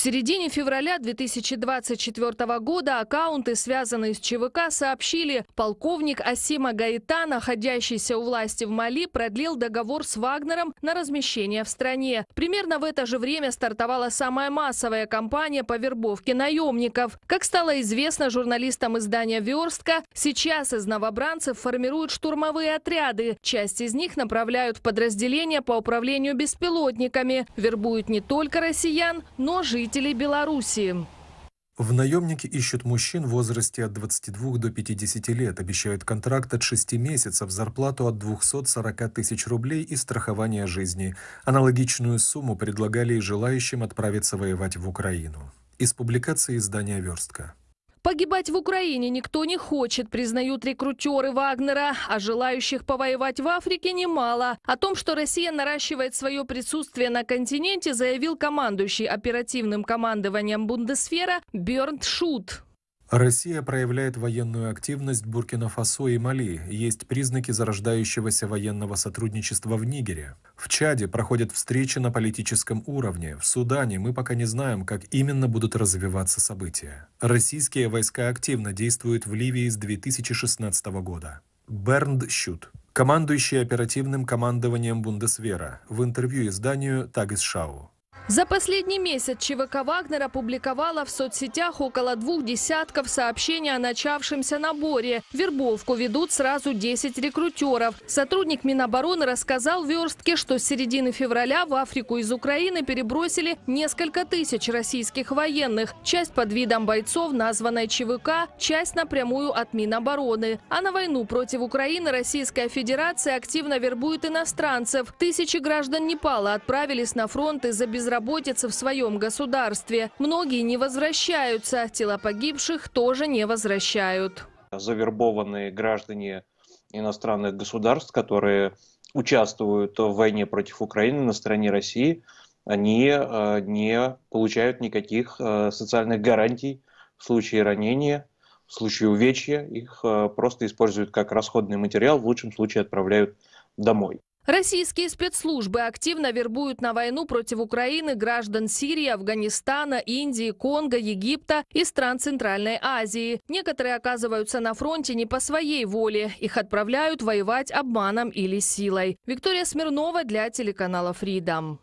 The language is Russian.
середине февраля 2024 года аккаунты, связанные с ЧВК, сообщили, полковник Асима Гаита, находящийся у власти в Мали, продлил договор с Вагнером на размещение в стране. Примерно в это же время стартовала самая массовая кампания по вербовке наемников. Как стало известно журналистам издания «Верстка», сейчас из новобранцев формируют штурмовые отряды. Часть из них направляют в подразделения по управлению беспилотниками. Вербуют не только россиян, но жителей жителей Белоруссии. В наемники ищут мужчин в возрасте от 22 до 50 лет, обещают контракт от 6 месяцев, зарплату от 240 тысяч рублей и страхование жизни. Аналогичную сумму предлагали и желающим отправиться воевать в Украину. Из публикации издания «Верстка». Погибать в Украине никто не хочет, признают рекрутеры Вагнера, а желающих повоевать в Африке немало. О том, что Россия наращивает свое присутствие на континенте, заявил командующий оперативным командованием Бундесфера Бернт Шут. Россия проявляет военную активность в Буркина-Фасо и Мали. Есть признаки зарождающегося военного сотрудничества в Нигере. В Чаде проходят встречи на политическом уровне. В Судане мы пока не знаем, как именно будут развиваться события. Российские войска активно действуют в Ливии с 2016 года. Бернд Щут, командующий оперативным командованием Бундесвера, в интервью изданию «Тагесшау». За последний месяц ЧВК «Вагнер» опубликовала в соцсетях около двух десятков сообщений о начавшемся наборе. Вербовку ведут сразу 10 рекрутеров. Сотрудник Минобороны рассказал Верстке, что с середины февраля в Африку из Украины перебросили несколько тысяч российских военных. Часть под видом бойцов, названной ЧВК, часть напрямую от Минобороны. А на войну против Украины Российская Федерация активно вербует иностранцев. Тысячи граждан Непала отправились на фронт из-за безработицы безработицы в своем государстве. Многие не возвращаются, тела погибших тоже не возвращают. Завербованные граждане иностранных государств, которые участвуют в войне против Украины на стороне России, они э, не получают никаких э, социальных гарантий в случае ранения, в случае увечья. Их э, просто используют как расходный материал, в лучшем случае отправляют домой. Российские спецслужбы активно вербуют на войну против Украины граждан Сирии, Афганистана, Индии, Конго, Египта и стран Центральной Азии. Некоторые оказываются на фронте не по своей воле. Их отправляют воевать обманом или силой. Виктория Смирнова для телеканала Freedom.